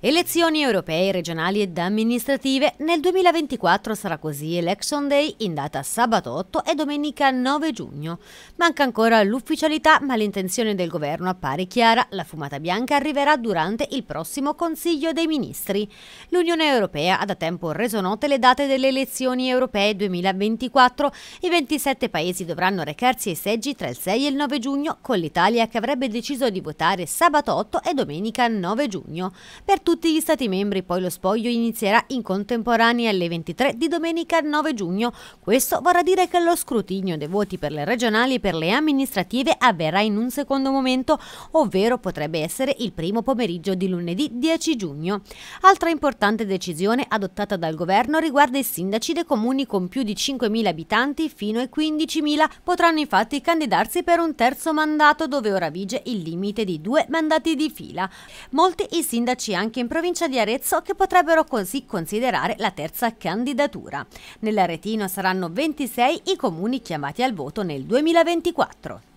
Elezioni europee, regionali ed amministrative. Nel 2024 sarà così Election Day in data sabato 8 e domenica 9 giugno. Manca ancora l'ufficialità, ma l'intenzione del governo appare chiara. La fumata bianca arriverà durante il prossimo Consiglio dei Ministri. L'Unione Europea ha da tempo reso note le date delle elezioni europee 2024. I 27 paesi dovranno recarsi ai seggi tra il 6 e il 9 giugno, con l'Italia che avrebbe deciso di votare sabato 8 e domenica 9 giugno. Per tutti gli Stati membri, poi lo spoglio inizierà in contemporanea alle 23 di domenica 9 giugno. Questo vorrà dire che lo scrutinio dei voti per le regionali e per le amministrative avverrà in un secondo momento, ovvero potrebbe essere il primo pomeriggio di lunedì 10 giugno. Altra importante decisione adottata dal governo riguarda i sindaci dei comuni con più di 5.000 abitanti fino ai 15.000. Potranno infatti candidarsi per un terzo mandato dove ora vige il limite di due mandati di fila. Molti i sindaci anche anche in provincia di Arezzo che potrebbero così considerare la terza candidatura. Nell'Aretino saranno 26 i comuni chiamati al voto nel 2024.